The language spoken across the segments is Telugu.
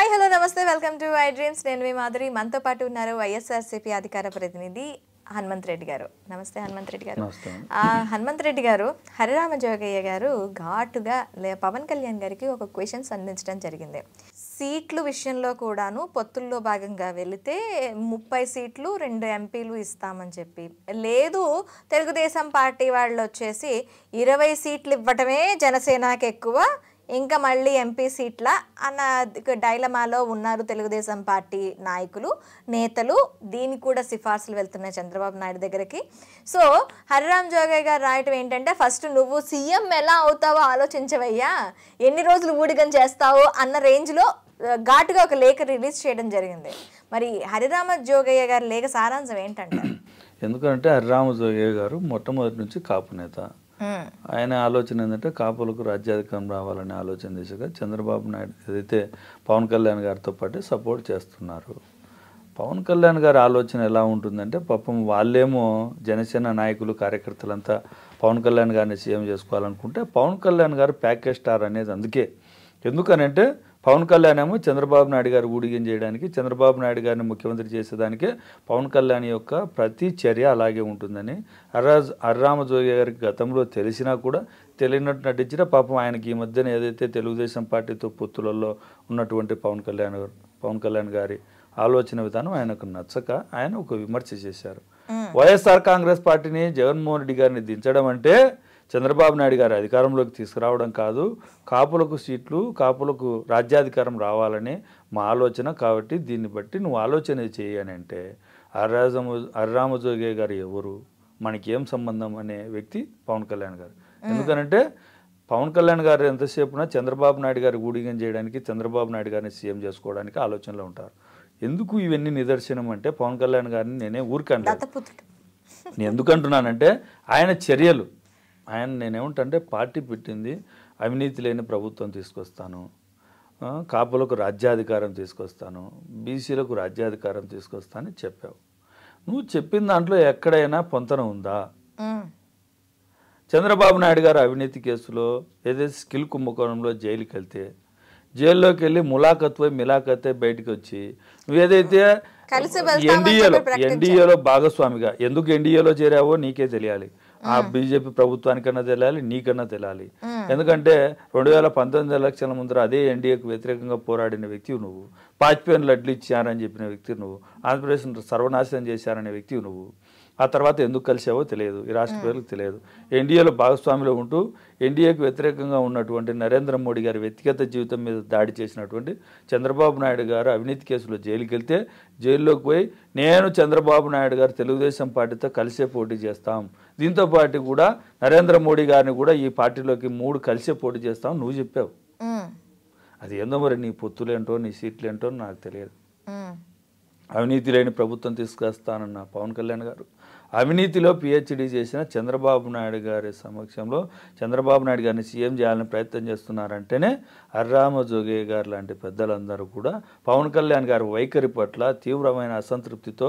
హాయ్ హలో నమస్తే వెల్కమ్ టు ఐ డ్రీమ్స్ నేను మీ మాధురి మనతో పాటు ఉన్నారు వైఎస్ఆర్సీపీ అధికార ప్రతినిధి హనుమంత్ రెడ్డి గారు నమస్తే హనుమంత్ రెడ్డి గారు హనుమంత్ రెడ్డి గారు హరిరామ జోగయ్య గారు ఘాటుగా పవన్ కళ్యాణ్ గారికి ఒక క్వశ్చన్ అందించడం జరిగింది సీట్లు విషయంలో కూడాను పొత్తుల్లో భాగంగా వెళితే ముప్పై సీట్లు రెండు ఎంపీలు ఇస్తామని చెప్పి లేదు తెలుగుదేశం పార్టీ వాళ్ళు వచ్చేసి ఇరవై సీట్లు ఇవ్వటమే జనసేనకు ఎక్కువ ఇంకా మళ్ళీ ఎంపీ సీట్ల అన్న డైలమాలో ఉన్నారు తెలుగుదేశం పార్టీ నాయకులు నేతలు దీనికి కూడా సిఫార్సులు వెళ్తున్నాయి చంద్రబాబు నాయుడు దగ్గరికి సో హరిరామ్ జోగయ్య గారు రాయటం ఏంటంటే ఫస్ట్ నువ్వు సీఎం ఎలా అవుతావో ఆలోచించవయ్యా ఎన్ని రోజులు ఊడిగం చేస్తావో అన్న రేంజ్లో ఘాటుగా ఒక లేఖ రిలీజ్ చేయడం జరిగింది మరి హరిరామ జోగయ్య గారి లేఖ సారాంశం ఏంటంటే ఎందుకంటే హరిరామ జోగయ్య గారు మొట్టమొదటి నుంచి కాపు నేత ఆయన ఆలోచన ఏంటంటే కాపులకు రాజ్యాధికారం రావాలనే ఆలోచన దిశగా చంద్రబాబు నాయుడు ఏదైతే పవన్ కళ్యాణ్ గారితో పాటు సపోర్ట్ చేస్తున్నారు పవన్ కళ్యాణ్ గారి ఆలోచన ఎలా ఉంటుందంటే పాపం వాళ్ళేమో జనసేన నాయకులు కార్యకర్తలంతా పవన్ కళ్యాణ్ గారిని సీఎం చేసుకోవాలనుకుంటే పవన్ కళ్యాణ్ గారు ప్యాకేజ్ స్టార్ అనేది అందుకే ఎందుకనంటే పవన్ కళ్యాణ్ ఏమో చంద్రబాబు నాయుడు గారు ఊడిగం చేయడానికి చంద్రబాబు నాయుడు గారిని ముఖ్యమంత్రి చేసేదానికి పవన్ కళ్యాణ్ యొక్క ప్రతి చర్య అలాగే ఉంటుందని అర్రాజ్ అర్రామజోగి గారికి గతంలో తెలిసినా కూడా తెలియనట్టు నటించిన పాపం ఆయనకి ఈ మధ్యన ఏదైతే తెలుగుదేశం పార్టీతో పొత్తులలో ఉన్నటువంటి పవన్ కళ్యాణ్ గారు పవన్ కళ్యాణ్ గారి ఆలోచన విధానం ఆయనకు నచ్చక ఆయన ఒక విమర్శ చేశారు వైఎస్ఆర్ కాంగ్రెస్ పార్టీని జగన్మోహన్ రెడ్డి గారిని దించడం అంటే చంద్రబాబు నాయుడు గారు అధికారంలోకి తీసుకురావడం కాదు కాపులకు సీట్లు కాపులకు రాజ్యాధికారం రావాలనే మా ఆలోచన కాబట్టి దీన్ని బట్టి నువ్వు ఆలోచన చేయి అని అంటే అర్రాజము అర్రామజోగే గారు ఎవరు మనకేం సంబంధం అనే వ్యక్తి పవన్ కళ్యాణ్ గారు ఎందుకనంటే పవన్ కళ్యాణ్ గారు ఎంతసేపున చంద్రబాబు నాయుడు గారి ఊడిగం చేయడానికి చంద్రబాబు నాయుడు గారిని సీఎం చేసుకోవడానికి ఆలోచనలో ఉంటారు ఎందుకు ఇవన్నీ నిదర్శనం అంటే పవన్ కళ్యాణ్ గారిని నేనే ఊరికంటాను నేను ఎందుకంటున్నానంటే ఆయన చర్యలు ఆయన నేనేమంటే పార్టీ పెట్టింది అవినీతి లేని ప్రభుత్వం తీసుకొస్తాను కాపులకు రాజ్యాధికారం తీసుకొస్తాను బీసీలకు రాజ్యాధికారం తీసుకొస్తానని చెప్పావు నువ్వు చెప్పిన దాంట్లో ఎక్కడైనా పొంతన ఉందా చంద్రబాబు నాయుడు గారు అవినీతి కేసులో ఏదైతే స్కిల్ కుంభకోణంలో జైలుకి వెళ్తే జైల్లోకి వెళ్ళి ములాఖత్ పోయి మిలాఖతే బయటకు వచ్చి నువ్వేదైతే ఎన్డీఏలో ఎన్డీఏలో భాగస్వామిగా ఎందుకు ఎన్డీఏలో చేరావో నీకే తెలియాలి ఆ బీజేపీ ప్రభుత్వానికన్నా తెలియాలి నీకన్నా తెలియాలి ఎందుకంటే రెండు వేల పంతొమ్మిది ఎలక్షన్ల ముందర అదే ఎన్డీఏకి వ్యతిరేకంగా పోరాడిన వ్యక్తి నువ్వు పాచిపోయిన లడ్లు ఇచ్చారని చెప్పిన వ్యక్తి నువ్వు ఆంధ్రప్రదేశ్ సర్వనాశనం చేశారనే వ్యక్తి నువ్వు ఆ తర్వాత ఎందుకు కలిసావో తెలియదు ఈ రాష్ట్ర ప్రజలకు తెలియదు ఎన్డీఏలో భాగస్వామిలో ఉంటూ ఎన్డీఏకు వ్యతిరేకంగా ఉన్నటువంటి నరేంద్ర మోడీ గారి వ్యక్తిగత జీవితం మీద దాడి చేసినటువంటి చంద్రబాబు నాయుడు గారు అవినీతి కేసులో జైలుకి వెళ్తే జైల్లోకి పోయి నేను చంద్రబాబు నాయుడు గారు తెలుగుదేశం పార్టీతో కలిసే పోటీ చేస్తాం దీంతో పాటు కూడా నరేంద్ర మోడీ గారిని కూడా ఈ పార్టీలోకి మూడు కలిసే పోటీ చేస్తాం నువ్వు చెప్పావు అది ఏందో మరి నీ పొత్తులేంటో నీ సీట్లేంటో నాకు తెలియదు అవినీతి లేని ప్రభుత్వం తీసుకొస్తానన్న పవన్ కళ్యాణ్ గారు అవినీతిలో పిహెచ్డీ చేసిన చంద్రబాబు నాయుడు గారి సమక్షంలో చంద్రబాబు నాయుడు గారిని సీఎం చేయాలని ప్రయత్నం చేస్తున్నారంటేనే అర్రామ జోగే గారు లాంటి పెద్దలందరూ కూడా పవన్ కళ్యాణ్ గారి వైఖరి పట్ల తీవ్రమైన అసంతృప్తితో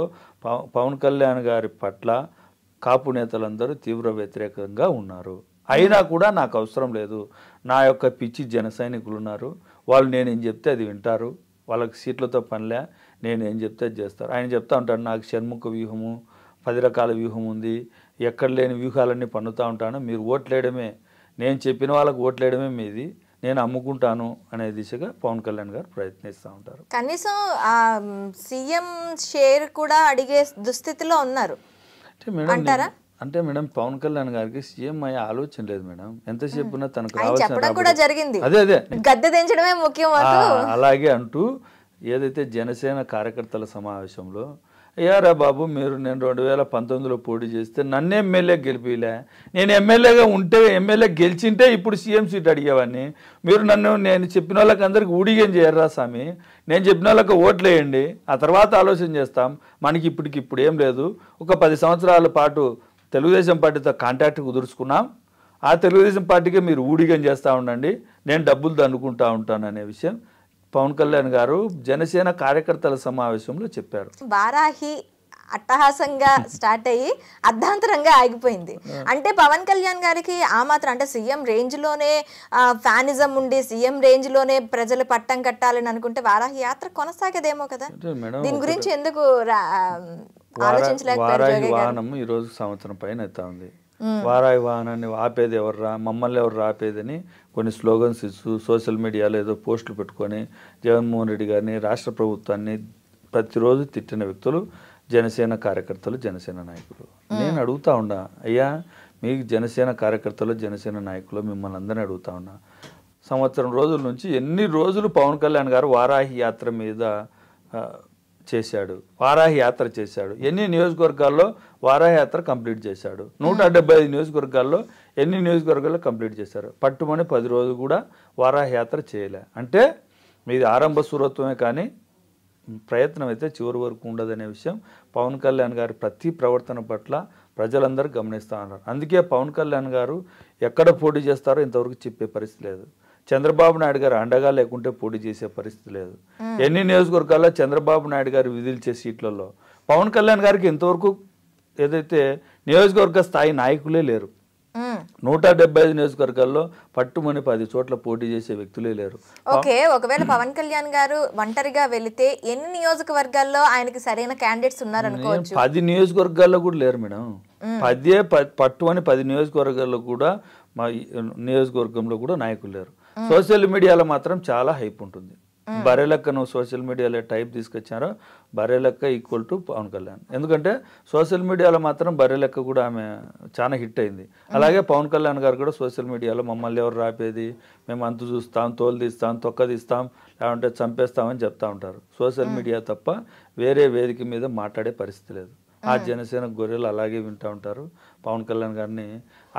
పవన్ కళ్యాణ్ గారి పట్ల కాపు నేతలందరూ తీవ్ర వ్యతిరేకంగా ఉన్నారు అయినా కూడా నాకు అవసరం లేదు నా యొక్క పిచ్చి జన సైనికులు ఉన్నారు వాళ్ళు నేనేం చెప్తే అది వింటారు వాళ్ళకి సీట్లతో పనిలే నేనేం చెప్తే అది చేస్తారు ఆయన చెప్తా ఉంటాడు నాకు షణ్ముఖ వ్యూహము పది రకాల వ్యూహం ఉంది ఎక్కడ లేని వ్యూహాలన్నీ పన్నుతూ ఉంటాను మీరు ఓట్లేయడమే నేను చెప్పిన వాళ్ళకి ఓట్లేయడమే మీది నేను అమ్ముకుంటాను అనే దిశగా పవన్ కళ్యాణ్ గారు ప్రయత్నిస్తూ ఉంటారు కనీసం సీఎం షేర్ కూడా అడిగే దుస్థితిలో ఉన్నారు అంటే మేడం అంటే మేడం పవన్ కళ్యాణ్ గారికి సీఎం అయ్యే ఆలోచన లేదు మేడం ఎంతసేపు తనకు రావాల్సిన కూడా జరిగింది అదే అదే గద్దె దించడమే ముఖ్యం అలాగే అంటూ ఏదైతే జనసేన కార్యకర్తల సమావేశంలో అయ్యారా బాబు మీరు నేను రెండు వేల పంతొమ్మిదిలో పోటీ చేస్తే నన్ను ఎమ్మెల్యే గెలిపిలే నేను ఎమ్మెల్యేగా ఉంటే ఎమ్మెల్యే గెలిచింటే ఇప్పుడు సీఎం సీట్ అడిగేవాడిని మీరు నన్ను నేను చెప్పిన వాళ్ళకి అందరికి ఊడిగేం చేయరా స్వామి నేను చెప్పిన వాళ్ళకి ఓట్లు వేయండి ఆ తర్వాత ఆలోచన చేస్తాం మనకి ఇప్పటికి ఇప్పుడు ఏం లేదు ఒక పది సంవత్సరాల పాటు తెలుగుదేశం పార్టీతో కాంటాక్ట్ కుదుర్చుకున్నాం ఆ తెలుగుదేశం పార్టీకి మీరు ఊడిగం చేస్తూ ఉండండి నేను డబ్బులు దండుకుంటా ఉంటాను అనే విషయం పవన్ కళ్యాణ్ గారు జనసేన కార్యకర్తల సమావేశంలో చెప్పారు వారాహి అట్టహాసంగా స్టార్ట్ అయ్యి అర్ధాంతరంగా ఆగిపోయింది అంటే పవన్ కళ్యాణ్ గారికి ఆ మాత్రం అంటే సీఎం రేంజ్లోనే ఫ్యానిజం ఉండి సీఎం రేంజ్లోనే ప్రజలు పట్టం కట్టాలని అనుకుంటే వారాహి యాత్ర కొనసాగదేమో కదా దీని గురించి ఎందుకు వాహనం ఈరోజు సంవత్సరం పైన ఉంది వారాయి వాహనాన్ని ఆపేది ఎవర్రా మమ్మల్ని ఎవరు ఆపేదని కొన్ని స్లోగన్స్ ఇస్తూ సోషల్ మీడియాలో ఏదో పోస్టులు పెట్టుకొని జగన్మోహన్ రెడ్డి గారిని రాష్ట్ర ప్రభుత్వాన్ని ప్రతిరోజు తిట్టిన వ్యక్తులు జనసేన కార్యకర్తలు జనసేన నాయకులు నేను అడుగుతా ఉన్నా అయ్యా మీకు జనసేన కార్యకర్తలు జనసేన నాయకులు మిమ్మల్ని అందరినీ అడుగుతా ఉన్నా సంవత్సరం రోజుల నుంచి ఎన్ని రోజులు పవన్ కళ్యాణ్ గారు వారాహి యాత్ర మీద చేశాడు వారాహయాత్ర చేశాడు ఎన్ని నియోజకవర్గాల్లో వారాహయాత్ర కంప్లీట్ చేశాడు నూట డెబ్బై ఐదు నియోజకవర్గాల్లో ఎన్ని నియోజకవర్గాల్లో కంప్లీట్ చేశారు పట్టుమని పది రోజులు కూడా వారాహయాత్ర చేయలే అంటే మీది ఆరంభ సూరత్వమే కానీ ప్రయత్నం అయితే చివరి వరకు ఉండదనే విషయం పవన్ కళ్యాణ్ గారి ప్రతి ప్రవర్తన పట్ల ప్రజలందరూ గమనిస్తూ ఉన్నారు అందుకే పవన్ కళ్యాణ్ గారు ఎక్కడ పోటీ చేస్తారో ఇంతవరకు చెప్పే పరిస్థితి లేదు చంద్రబాబు నాయుడు గారు అండగా లేకుంటే పోటీ చేసే పరిస్థితి లేదు ఎన్ని నియోజకవర్గాల్లో చంద్రబాబు నాయుడు గారు విధులిచే సీట్లలో పవన్ కళ్యాణ్ గారికి ఇంతవరకు ఏదైతే నియోజకవర్గ స్థాయి నాయకులే లేరు నూట డెబ్బై ఐదు నియోజకవర్గాల్లో పట్టుమని పది చోట్ల పోటీ చేసే వ్యక్తులే లేరు ఓకే ఒకవేళ పవన్ కళ్యాణ్ గారు ఒంటరిగా వెళితే ఎన్ని నియోజకవర్గాల్లో ఆయనకి సరైన క్యాండిడేట్స్ ఉన్నారనుకోవచ్చు పది నియోజకవర్గాల్లో కూడా లేరు మేడం పదే పట్టుమని పది నియోజకవర్గాల్లో కూడా మా నియోజకవర్గంలో కూడా నాయకులు లేరు సోషల్ మీడియాలో మాత్రం చాలా హైప్ ఉంటుంది నువ్వు సోషల్ మీడియాలో టైప్ తీసుకొచ్చారో బరెలక్క ఈక్వల్ టు పవన్ కళ్యాణ్ ఎందుకంటే సోషల్ మీడియాలో మాత్రం బరెలక్క కూడా ఆమె చాలా హిట్ అయింది అలాగే పవన్ కళ్యాణ్ గారు కూడా సోషల్ మీడియాలో మమ్మల్ని ఎవరు రాపేది మేము అంత చూస్తాం తోలు తీస్తాం తొక్క తీస్తాం లేకుంటే చంపేస్తామని చెప్తా ఉంటారు సోషల్ మీడియా తప్ప వేరే వేదిక మీద మాట్లాడే పరిస్థితి లేదు ఆ జనసేన గొర్రెలు అలాగే వింటూ ఉంటారు పవన్ కళ్యాణ్ గారిని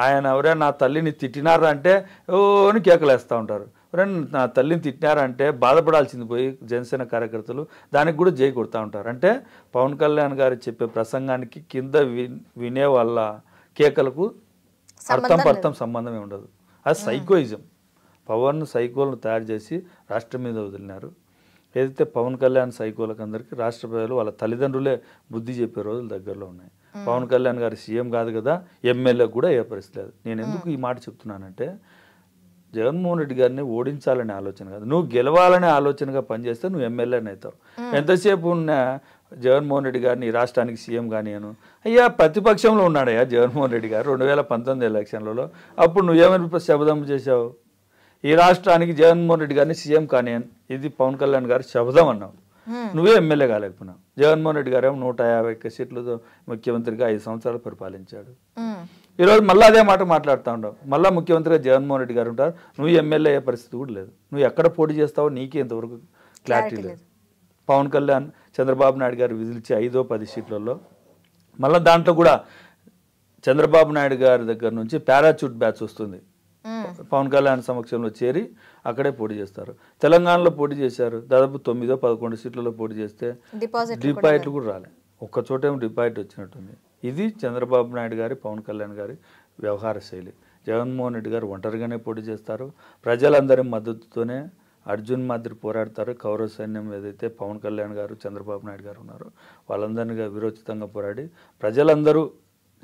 ఆయన ఎవరైనా నా తల్లిని తిట్టినారా అంటే ఓని కేకలేస్తూ ఉంటారు ఎవరైనా నా తల్లిని తిట్టినారంటే బాధపడాల్సింది పోయి జనసేన కార్యకర్తలు దానికి కూడా జై కొడుతూ ఉంటారు అంటే పవన్ కళ్యాణ్ గారు చెప్పే ప్రసంగానికి కింద వినే వాళ్ళ కేకలకు అర్థం పర్థం సంబంధమే ఉండదు అది సైకోయిజం పవన్ సైకోలను తయారు చేసి రాష్ట్రం మీద వదిలినారు ఏదైతే పవన్ కళ్యాణ్ సైకోలకు అందరికీ రాష్ట్ర ప్రజలు వాళ్ళ తల్లిదండ్రులే బుద్ధి చెప్పే రోజులు దగ్గరలో ఉన్నాయి పవన్ కళ్యాణ్ గారు సీఎం కాదు కదా ఎమ్మెల్యే కూడా ఏ పరిస్థితి లేదు నేను ఎందుకు ఈ మాట చెప్తున్నానంటే జగన్మోహన్ రెడ్డి గారిని ఓడించాలనే ఆలోచన కాదు నువ్వు గెలవాలనే ఆలోచనగా పనిచేస్తే నువ్వు ఎమ్మెల్యేని అవుతావు ఎంతసేపు ఉన్న జగన్మోహన్ రెడ్డి గారిని ఈ రాష్ట్రానికి సీఎం కానీయను అయ్యా ప్రతిపక్షంలో ఉన్నాడయ్యా జగన్మోహన్ రెడ్డి గారు రెండు వేల పంతొమ్మిది ఎలక్షన్లలో అప్పుడు నువ్వేమని శబదం చేశావు ఈ రాష్ట్రానికి జగన్మోహన్ రెడ్డి గారిని సీఎం కానీ ఇది పవన్ కళ్యాణ్ గారు శబ్దం అన్నావు నువ్వే ఎమ్మెల్యే కాలేకపోయినావు జగన్మోహన్ రెడ్డి గారేమో నూట యాభై ఒక్క సీట్లు ముఖ్యమంత్రిగా ఐదు సంవత్సరాలు పరిపాలించాడు ఈరోజు మళ్ళీ అదే మాట మాట్లాడుతూ ఉండవు మళ్ళీ ముఖ్యమంత్రిగా జగన్మోహన్ రెడ్డి గారు ఉంటారు నువ్వు ఎమ్మెల్యే అయ్యే పరిస్థితి కూడా లేదు నువ్వు ఎక్కడ పోటీ చేస్తావో నీకే ఇంతవరకు క్లారిటీ లేదు పవన్ కళ్యాణ్ చంద్రబాబు నాయుడు గారు విధిలిచ్చే ఐదో పది సీట్లలో మళ్ళీ దాంట్లో కూడా చంద్రబాబు నాయుడు గారి దగ్గర నుంచి పారాచూట్ బ్యాచ్ వస్తుంది పవన్ కళ్యాణ్ సమక్షంలో చేరి అక్కడే పోటీ చేస్తారు తెలంగాణలో పోటీ చేశారు దాదాపు తొమ్మిదో పదకొండు సీట్లలో పోటీ చేస్తే డిపాజిట్లు కూడా రాలే ఒక్క చోటేమో డిపాజిట్ వచ్చినట్టుంది ఇది చంద్రబాబు నాయుడు గారి పవన్ కళ్యాణ్ గారి వ్యవహార శైలి జగన్మోహన్ రెడ్డి గారు ఒంటరిగానే పోటీ చేస్తారు ప్రజలందరి మద్దతుతోనే అర్జున్ మాదిరి పోరాడతారు కౌరవ సైన్యం ఏదైతే పవన్ కళ్యాణ్ గారు చంద్రబాబు నాయుడు గారు ఉన్నారో వాళ్ళందరినీ విరోచితంగా పోరాడి ప్రజలందరూ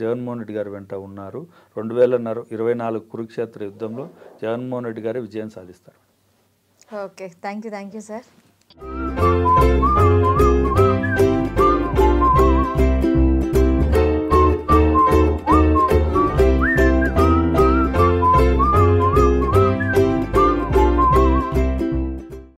జగన్మోహన్ రెడ్డి గారు వెంట ఉన్నారు రెండు వేల ఇరవై నాలుగు కురుక్షేత్ర యుద్ధంలో జగన్మోహన్ రెడ్డి గారే విజయం సాధిస్తారు okay thank you thank you sir